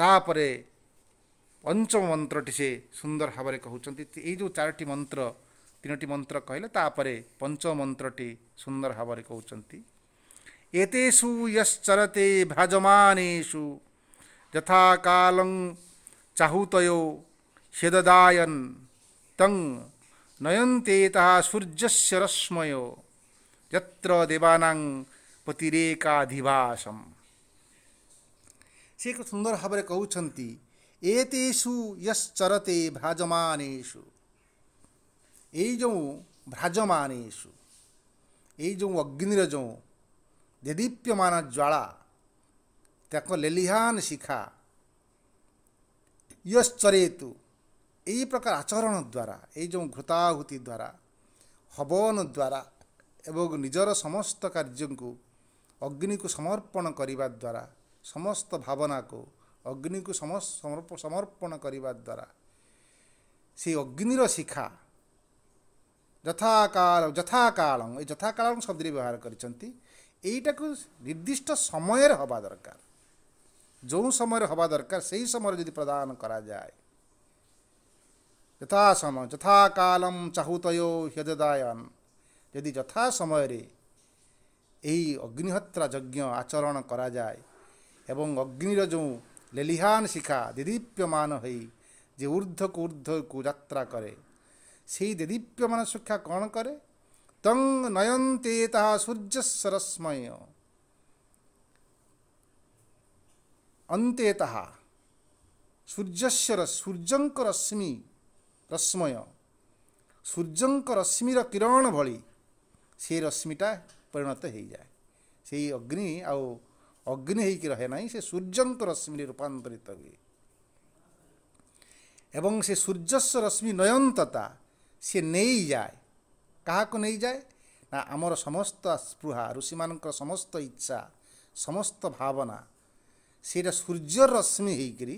ତାପରେ ପଞ୍ଚମ ମନ୍ତ୍ରଟି ସେ ସୁନ୍ଦର ଭାବରେ କହୁଛନ୍ତି ଏଇ ଯେଉଁ ଚାରୋଟି ମନ୍ତ୍ର ତିନୋଟି ମନ୍ତ୍ର କହିଲେ ତାପରେ ପଞ୍ଚମ ମନ୍ତ୍ରଟି ସୁନ୍ଦର ଭାବରେ କହୁଛନ୍ତି ଏତେଷୁ ୟଶ୍ଚରତେ ଭ୍ରାଜମାନେଷୁ ଯଥା କାଳଂ ଚାହୁତୟ ହେଦଦାୟନ୍ ତଂ ନୟନ୍ତେ ତାହା ସୂର୍ଯ୍ୟସ୍ୟ ଯତ୍ର ଦେବାନାଂ ପତିରେକାଧିବାସମ୍ ସେ ଏକ ସୁନ୍ଦର ଭାବରେ କହୁଛନ୍ତି ଏତେଷୁ ୟସ୍ ଚରତେ ଭ୍ରାଜମାନେଷୁ ଏଇ ଯେଉଁ ଭ୍ରାଜମାନେଷୁ ଏଇ ଯେଉଁ ଅଗ୍ନିର ଯେଉଁ ଦେଦୀପ୍ୟମାନ ଜ୍ୱାଳା ତାଙ୍କ ଲେଲିହାନ ଶିଖା ୟଶ୍ଚରେତୁ ଏହି ପ୍ରକାର ଆଚରଣ ଦ୍ୱାରା ଏଇ ଯେଉଁ ଘୃତାହୁତି ଦ୍ୱାରା ହବନ ଦ୍ୱାରା ଏବଂ ନିଜର ସମସ୍ତ କାର୍ଯ୍ୟଙ୍କୁ ଅଗ୍ନିକୁ ସମର୍ପଣ କରିବା ଦ୍ୱାରା ସମସ୍ତ ଭାବନାକୁ ଅଗ୍ନିକୁ ସମର୍ପଣ କରିବା ଦ୍ୱାରା ସେ ଅଗ୍ନିର ଶିଖା ଯଥାକାଳ ଯଥାକାଳ ଏ ଯଥାକାଳ ଶବ୍ଦରେ ବ୍ୟବହାର କରିଛନ୍ତି ଏଇଟାକୁ ନିର୍ଦ୍ଦିଷ୍ଟ ସମୟରେ ହେବା ଦରକାର ଯେଉଁ ସମୟରେ ହେବା ଦରକାର ସେହି ସମୟରେ ଯଦି ପ୍ରଦାନ କରାଯାଏ ଯଥା ସମୟ ଯଥା ଯଥାକାଳ ଚାହୁତୟ ହ୍ୟଦାୟନ ଯଦି ଯଥା ସମୟରେ ଏହି ଅଗ୍ନିହତ୍ରା ଯଜ୍ଞ ଆଚରଣ କରାଯାଏ ଏବଂ ଅଗ୍ନିର ଯେଉଁ ଲେଲିହାନ ଶିଖା ଦେଦୀପ୍ୟମାନ ହୋଇ ଯେ ଉର୍ଦ୍ଧକୁ ଉର୍ଦ୍ଧକୁ ଯାତ୍ରା କରେ ସେଇ ଦେଦୀପ୍ୟମାନ ଶିକ୍ଷା କ'ଣ କରେ ତଂ ନୟନ୍ତେ ତାହା ସୂର୍ଯ୍ୟସ୍ୱରସ୍ମୟ ଅନ୍ତେ ତାହା ସୂର୍ଯ୍ୟସ୍ୟର ସୂର୍ଯ୍ୟଙ୍କ ରଶ୍ମି ରଶ୍ମୟ ସୂର୍ଯ୍ୟଙ୍କ ରଶ୍ମିର କିରଣ ଭଳି ସେ ରଶ୍ମିଟା ପରିଣତ ହୋଇଯାଏ ସେଇ ଅଗ୍ନି ଆଉ ଅଗ୍ନି ହୋଇକି ରହେ ନାହିଁ ସେ ସୂର୍ଯ୍ୟଙ୍କ ରଶ୍ମିରେ ରୂପାନ୍ତରିତ ହୁଏ ଏବଂ ସେ ସୂର୍ଯ୍ୟସ୍ୱ ରଶ୍ମି ନୟନ୍ତତା ସିଏ ନେଇଯାଏ କାହାକୁ ନେଇଯାଏ ନା ଆମର ସମସ୍ତ ସ୍ପୃହା ଋଷିମାନଙ୍କର ସମସ୍ତ ଇଚ୍ଛା ସମସ୍ତ ଭାବନା ସେଇଟା ସୂର୍ଯ୍ୟ ରଶ୍ମି ହୋଇକରି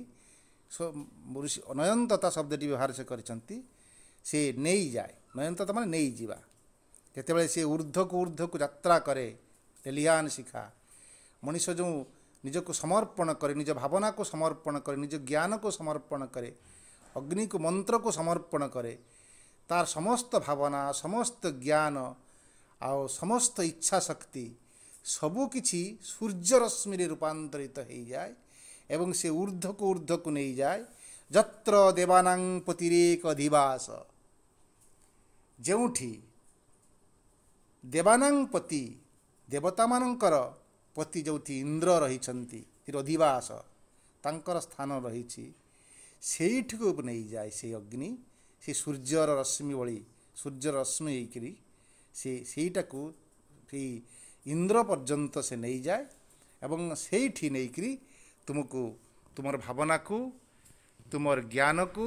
ନୟନ୍ତତା ଶବ୍ଦଟି ବ୍ୟବହାର ସେ କରିଛନ୍ତି ସେ ନେଇଯାଏ ନୟନ୍ତତା ମାନେ ନେଇଯିବା ଯେତେବେଳେ ସେ ଉର୍ଦ୍ଧକୁ ଉର୍ଦ୍ଧକୁ ଯାତ୍ରା କରେ ଟେଲିହାନ୍ ଶିଖା ମଣିଷ ଯେଉଁ ନିଜକୁ ସମର୍ପଣ କରେ ନିଜ ଭାବନାକୁ ସମର୍ପଣ କରେ ନିଜ ଜ୍ଞାନକୁ ସମର୍ପଣ କରେ ଅଗ୍ନିକୁ ମନ୍ତ୍ରକୁ ସମର୍ପଣ କରେ ତାର ସମସ୍ତ ଭାବନା ସମସ୍ତ ଜ୍ଞାନ ଆଉ ସମସ୍ତ ଇଚ୍ଛା ଶକ୍ତି ସବୁକିଛି ସୂର୍ଯ୍ୟରଶ୍ମିରେ ରୂପାନ୍ତରିତ ହେଇଯାଏ ଏବଂ ସେ ଉର୍ଦ୍ଧକୁ ଉର୍ଦ୍ଧକୁ ନେଇଯାଏ ଯତ୍ର ଦେବାନାଂ ପତିରେକ ଅଧିବାସ ଯେଉଁଠି ଦେବାନାଂ ପତି ଦେବତାମାନଙ୍କର ପତି ଯେଉଁଠି ଇନ୍ଦ୍ର ରହିଛନ୍ତି ତିରଧିବାସ ତାଙ୍କର ସ୍ଥାନ ରହିଛି ସେଇଠିକୁ ନେଇଯାଏ ସେ ଅଗ୍ନି ସେ ସୂର୍ଯ୍ୟର ରଶ୍ମି ଭଳି ସୂର୍ଯ୍ୟର ରଶ୍ମି ହେଇକିରି ସେ ସେଇଟାକୁ ସେଇ ଇନ୍ଦ୍ର ପର୍ଯ୍ୟନ୍ତ ସେ ନେଇଯାଏ ଏବଂ ସେଇଠି ନେଇକିରି ତୁମକୁ ତୁମର ଭାବନାକୁ ତୁମର ଜ୍ଞାନକୁ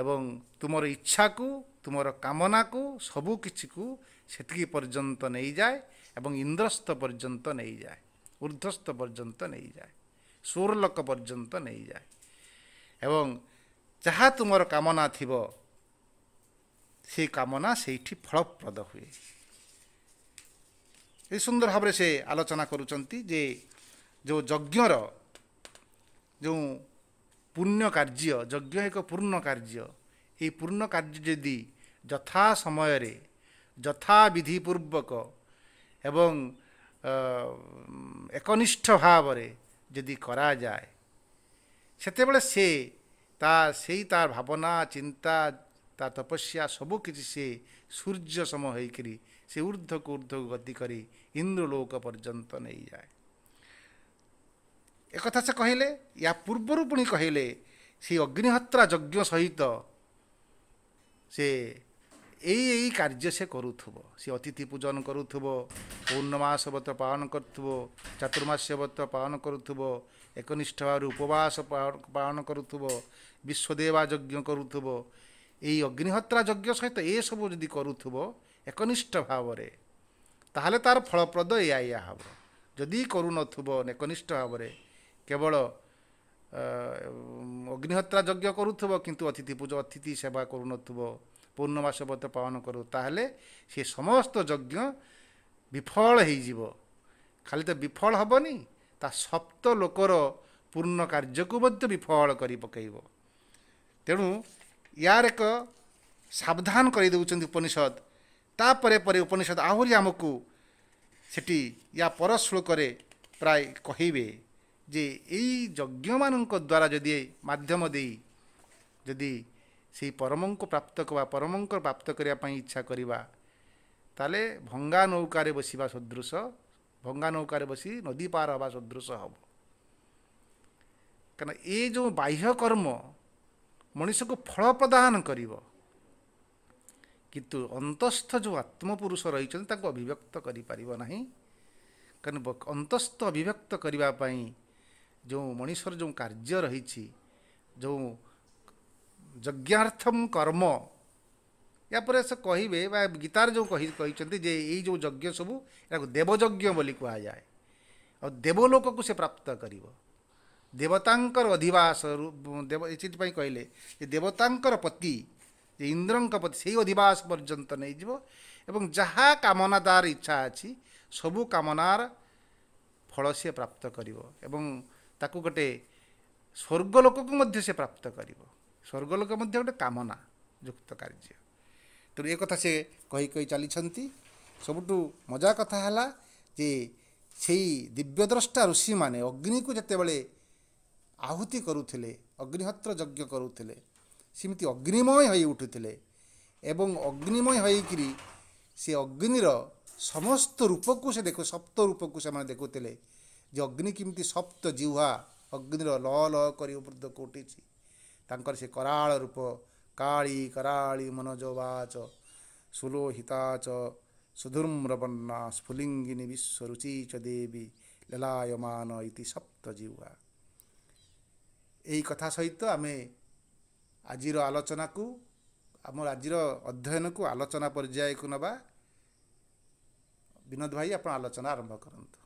ଏବଂ ତୁମର ଇଚ୍ଛାକୁ ତୁମର କାମନାକୁ ସବୁ କିଛିକୁ ସେତିକି ପର୍ଯ୍ୟନ୍ତ ନେଇଯାଏ ଏବଂ ଇନ୍ଦ୍ରସ୍ଥ ପର୍ଯ୍ୟନ୍ତ ନେଇଯାଏ ଉର୍ଦ୍ଧ୍ୱସ୍ତ ପର୍ଯ୍ୟନ୍ତ ନେଇଯାଏ ସୁରଲୋକ ପର୍ଯ୍ୟନ୍ତ ନେଇଯାଏ ଏବଂ ଯାହା ତୁମର କାମନା ଥିବ ସେ କାମନା ସେଇଠି ଫଳପ୍ରଦ ହୁଏ ଏଇ ସୁନ୍ଦର ଭାବରେ ସେ ଆଲୋଚନା କରୁଛନ୍ତି ଯେ ଯେଉଁ ଯଜ୍ଞର ଯେଉଁ ପୂର୍ଣ୍ଣ କାର୍ଯ୍ୟ ଯଜ୍ଞ ଏକ ପୂର୍ଣ୍ଣ କାର୍ଯ୍ୟ ଏହି ପୂର୍ଣ୍ଣ କାର୍ଯ୍ୟ ଯଦି ଯଥା ସମୟରେ ଯଥା ଯଥାବିଧିପୂର୍ବକ ଏବଂ ଏକନିଷ୍ଠ ଭାବରେ ଯଦି କରାଯାଏ ସେତେବେଳେ ସେ ତା ସେଇ ତା ଭାବନା ଚିନ୍ତା ତା ତପସ୍ୟା ସବୁ କିଛି ସେ ସୂର୍ଯ୍ୟ ସମ ହୋଇକରି ସେ ଉର୍ଦ୍ଧକୁ ଉର୍ଦ୍ଧକୁ ଗତି କରି ଇନ୍ଦ୍ରଲୋକ ପର୍ଯ୍ୟନ୍ତ ନେଇଯାଏ ଏକଥା ସେ କହିଲେ ୟା ପୂର୍ବରୁ ପୁଣି କହିଲେ ସେ ଅଗ୍ନିହତ୍ରା ଯଜ୍ଞ ସହିତ ସେ ଏଇ ଏଇ କାର୍ଯ୍ୟ ସେ କରୁଥିବ ସେ ଅତିଥି ପୂଜନ କରୁଥିବ ପୂର୍ଣ୍ଣମାସ ବ୍ରତ ପାଳନ କରୁଥିବ ଚାତୁର୍ମାସ୍ୟ ବ୍ରତ ପାଳନ କରୁଥିବ ଏକନିଷ୍ଠ ଭାବରେ ଉପବାସ ପାଳନ କରୁଥିବ ବିଶ୍ୱଦେବା ଯଜ୍ଞ କରୁଥିବ ଏଇ ଅଗ୍ନିହୋତ୍ରା ଯଜ୍ଞ ସହିତ ଏସବୁ ଯଦି କରୁଥିବ ଏକନିଷ୍ଠ ଭାବରେ ତାହେଲେ ତା'ର ଫଳପ୍ରଦ ଏଇଆ ଏଇଆ ହେବ ଯଦି କରୁନଥିବ ଏକନିଷ୍ଠ ଭାବରେ କେବଳ ଅଗ୍ନିହୋତ୍ରା ଯଜ୍ଞ କରୁଥିବ କିନ୍ତୁ ଅତିଥି ପୂଜା ଅତିଥି ସେବା କରୁନଥିବ ପୂର୍ଣ୍ଣମାସ ମଧ୍ୟ ପାଳନ କରୁ ତାହେଲେ ସେ ସମସ୍ତ ଯଜ୍ଞ ବିଫଳ ହୋଇଯିବ ଖାଲି ତ ବିଫଳ ହେବନି ତା ସପ୍ତ ଲୋକର ପୂର୍ଣ୍ଣ କାର୍ଯ୍ୟକୁ ମଧ୍ୟ ବିଫଳ କରି ପକାଇବ ତେଣୁ ୟାର ଏକ ସାବଧାନ କରାଇ ଦେଉଛନ୍ତି ଉପନିଷଦ ତାପରେ ପରେ ଉପନିଷଦ ଆହୁରି ଆମକୁ ସେଠି ୟା ପର ଶ୍ଳୋକରେ ପ୍ରାୟ କହିବେ ଯେ ଏଇ ଯଜ୍ଞମାନଙ୍କ ଦ୍ୱାରା ଯଦି ମାଧ୍ୟମ ଦେଇ ଯଦି ସେହି ପରମଙ୍କୁ ପ୍ରାପ୍ତ କରିବା ପରମଙ୍କର ପ୍ରାପ୍ତ କରିବା ପାଇଁ ଇଚ୍ଛା କରିବା ତାହେଲେ ଭଙ୍ଗା ନୌକାରେ ବସିବା ସଦୃଶ ଭଙ୍ଗା ନୌକାରେ ବସି ନଦୀ ପାର ହେବା ସଦୃଶ ହେବ କାରଣ ଏ ଯେଉଁ ବାହ୍ୟ କର୍ମ ମଣିଷକୁ ଫଳ ପ୍ରଦାନ କରିବ କିନ୍ତୁ ଅନ୍ତସ୍ଥ ଯେଉଁ ଆତ୍ମପୁରୁଷ ରହିଛନ୍ତି ତାଙ୍କୁ ଅଭିବ୍ୟକ୍ତ କରିପାରିବ ନାହିଁ କାରଣ ଅନ୍ତସ୍ଥ ଅଭିବ୍ୟକ୍ତ କରିବା ପାଇଁ ଯେଉଁ ମଣିଷର ଯେଉଁ କାର୍ଯ୍ୟ ରହିଛି ଯେଉଁ ଯଜ୍ଞାର୍ଥମ କର୍ମ ୟାପରେ ସେ କହିବେ ବା ଗୀତାରେ ଯେଉଁ କହି କହିଛନ୍ତି ଯେ ଏଇ ଯେଉଁ ଯଜ୍ଞ ସବୁ ଏହାକୁ ଦେବଯଜ୍ଞ ବୋଲି କୁହାଯାଏ ଆଉ ଦେବଲୋକକୁ ସେ ପ୍ରାପ୍ତ କରିବ ଦେବତାଙ୍କର ଅଧିବାସରୁ ଦେବ ଏଥିପାଇଁ କହିଲେ ଯେ ଦେବତାଙ୍କର ପତି ଯେ ଇନ୍ଦ୍ରଙ୍କ ପତି ସେଇ ଅଧିବାସ ପର୍ଯ୍ୟନ୍ତ ନେଇଯିବ ଏବଂ ଯାହା କାମନା ତା'ର ଇଚ୍ଛା ଅଛି ସବୁ କାମନାର ଫଳ ସିଏ ପ୍ରାପ୍ତ କରିବ ଏବଂ ତାକୁ ଗୋଟେ ସ୍ୱର୍ଗ ଲୋକକୁ ମଧ୍ୟ ସେ ପ୍ରାପ୍ତ କରିବ ସ୍ୱର୍ଗଲୋକ ମଧ୍ୟ ଗୋଟେ କାମନା ଯୁକ୍ତ କାର୍ଯ୍ୟ ତେଣୁ ଏ କଥା ସେ କହି କହି ଚାଲିଛନ୍ତି ସବୁଠୁ ମଜା କଥା ହେଲା ଯେ ସେଇ ଦିବ୍ୟଦ୍ରଷ୍ଟା ଋଷିମାନେ ଅଗ୍ନିକୁ ଯେତେବେଳେ ଆହୁତି କରୁଥିଲେ ଅଗ୍ନିହତ୍ର ଯଜ୍ଞ କରୁଥିଲେ ସେମିତି ଅଗ୍ନିମୟ ହୋଇ ଉଠୁଥିଲେ ଏବଂ ଅଗ୍ନିମୟ ହୋଇକରି ସେ ଅଗ୍ନିର ସମସ୍ତ ରୂପକୁ ସେ ଦେଖୁ ସପ୍ତ ରୂପକୁ ସେମାନେ ଦେଖୁଥିଲେ ଯେ ଅଗ୍ନି କେମିତି ସପ୍ତ ଜିହ୍ୱା ଅଗ୍ନିର ଲ ଲ କରି ଉପୃଦ୍ଧକୁ ଉଠିଛି ତାଙ୍କର ସେ କରାଳ ରୂପ କାଳୀ କରାଳୀ ମନୋଜବାଚ ସୁଲୋହିତାଚ ସୁଧୁର୍ମ୍ରବନ୍ନା ସ୍ଫୁଲିଙ୍ଗିନୀ ଚ ଦେବୀ ଲଲାୟମାନ ଇତି ସପ୍ତ ସପ୍ତଜିହ୍ୱା ଏହି କଥା ସହିତ ଆମେ ଆଜିର ଆଲୋଚନାକୁ ଆମ ଆଜିର ଅଧ୍ୟୟନକୁ ଆଲୋଚନା ପର୍ଯ୍ୟାୟକୁ ନେବା ବିନୋଦ ଭାଇ ଆପଣ ଆଲୋଚନା ଆରମ୍ଭ କରନ୍ତୁ